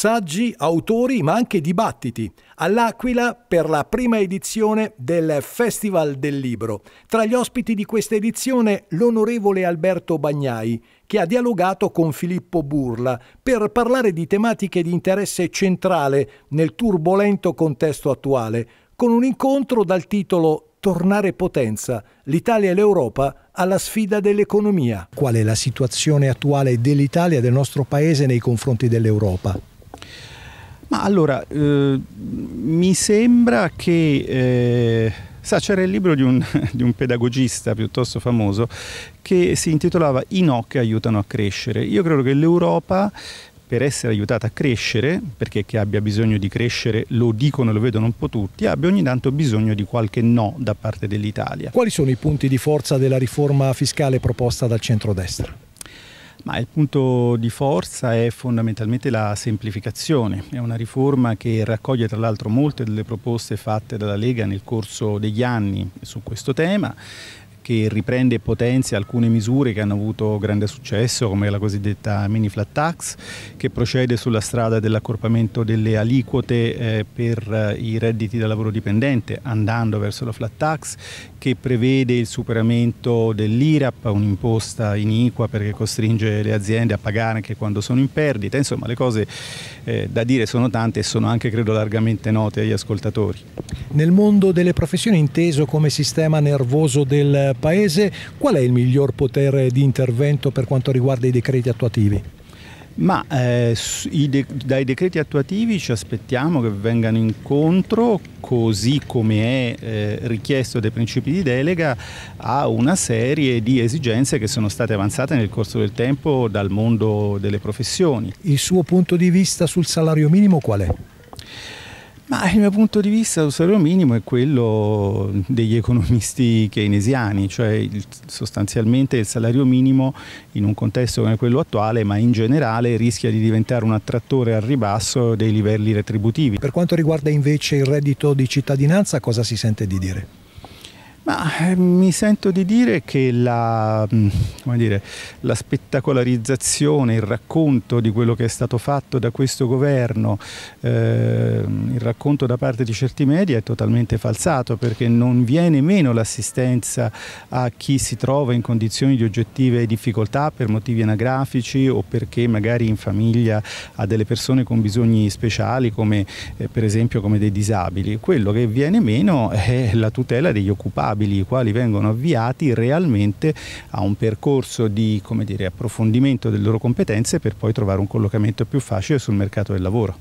saggi, autori ma anche dibattiti all'Aquila per la prima edizione del Festival del Libro. Tra gli ospiti di questa edizione l'onorevole Alberto Bagnai, che ha dialogato con Filippo Burla per parlare di tematiche di interesse centrale nel turbolento contesto attuale, con un incontro dal titolo tornare potenza, l'Italia e l'Europa alla sfida dell'economia. Qual è la situazione attuale dell'Italia e del nostro Paese nei confronti dell'Europa? Ma allora, eh, mi sembra che... Eh, sa, c'era il libro di un, di un pedagogista piuttosto famoso che si intitolava I no che aiutano a crescere. Io credo che l'Europa per essere aiutata a crescere, perché che abbia bisogno di crescere lo dicono e lo vedono un po' tutti, abbia ogni tanto bisogno di qualche no da parte dell'Italia. Quali sono i punti di forza della riforma fiscale proposta dal centrodestra? Ma il punto di forza è fondamentalmente la semplificazione, è una riforma che raccoglie tra l'altro molte delle proposte fatte dalla Lega nel corso degli anni su questo tema, che riprende e potenzia alcune misure che hanno avuto grande successo, come la cosiddetta mini flat tax, che procede sulla strada dell'accorpamento delle aliquote eh, per eh, i redditi da lavoro dipendente, andando verso la flat tax, che prevede il superamento dell'IRAP, un'imposta iniqua perché costringe le aziende a pagare anche quando sono in perdita. Insomma, le cose eh, da dire sono tante e sono anche, credo, largamente note agli ascoltatori. Nel mondo delle professioni inteso come sistema nervoso del Paese, qual è il miglior potere di intervento per quanto riguarda i decreti attuativi? Ma eh, de dai decreti attuativi ci aspettiamo che vengano incontro, così come è eh, richiesto dai principi di delega, a una serie di esigenze che sono state avanzate nel corso del tempo dal mondo delle professioni. Il suo punto di vista sul salario minimo qual è? Ma il mio punto di vista salario minimo è quello degli economisti keynesiani, cioè il, sostanzialmente il salario minimo in un contesto come quello attuale, ma in generale rischia di diventare un attrattore al ribasso dei livelli retributivi. Per quanto riguarda invece il reddito di cittadinanza, cosa si sente di dire? Ma eh, mi sento di dire che la, mm, dire, la, spettacolarizzazione, il racconto di quello che è stato fatto da questo governo, eh, il racconto da parte di certi media è totalmente falsato perché non viene meno l'assistenza a chi si trova in condizioni di oggettive difficoltà per motivi anagrafici o perché magari in famiglia ha delle persone con bisogni speciali come eh, per esempio come dei disabili. Quello che viene meno è la tutela degli occupati contabili i quali vengono avviati realmente a un percorso di dire, approfondimento delle loro competenze per poi trovare un collocamento più facile sul mercato del lavoro.